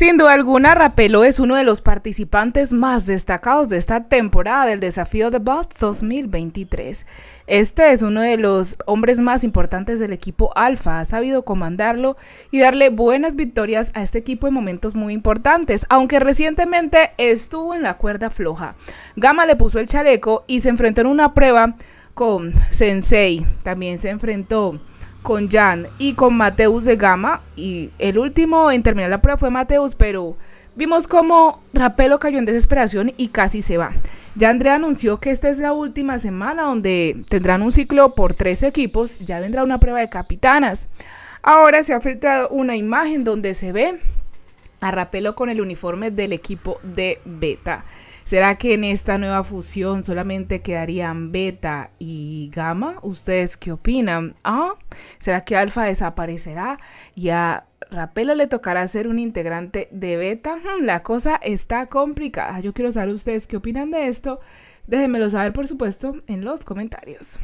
Sin duda alguna, Rapelo es uno de los participantes más destacados de esta temporada del desafío de Bots 2023. Este es uno de los hombres más importantes del equipo Alfa, ha sabido comandarlo y darle buenas victorias a este equipo en momentos muy importantes, aunque recientemente estuvo en la cuerda floja. Gama le puso el chaleco y se enfrentó en una prueba con Sensei, también se enfrentó con Jan y con Mateus de Gama. Y el último en terminar la prueba fue Mateus, pero vimos como Rapelo cayó en desesperación y casi se va. Ya Andrea anunció que esta es la última semana donde tendrán un ciclo por tres equipos. Ya vendrá una prueba de capitanas. Ahora se ha filtrado una imagen donde se ve a rapelo con el uniforme del equipo de Beta. ¿Será que en esta nueva fusión solamente quedarían Beta y Gamma? ¿Ustedes qué opinan? Ah, ¿Será que Alfa desaparecerá y a Rapelo le tocará ser un integrante de Beta? Hmm, la cosa está complicada. Yo quiero saber ustedes qué opinan de esto. Déjenmelo saber, por supuesto, en los comentarios.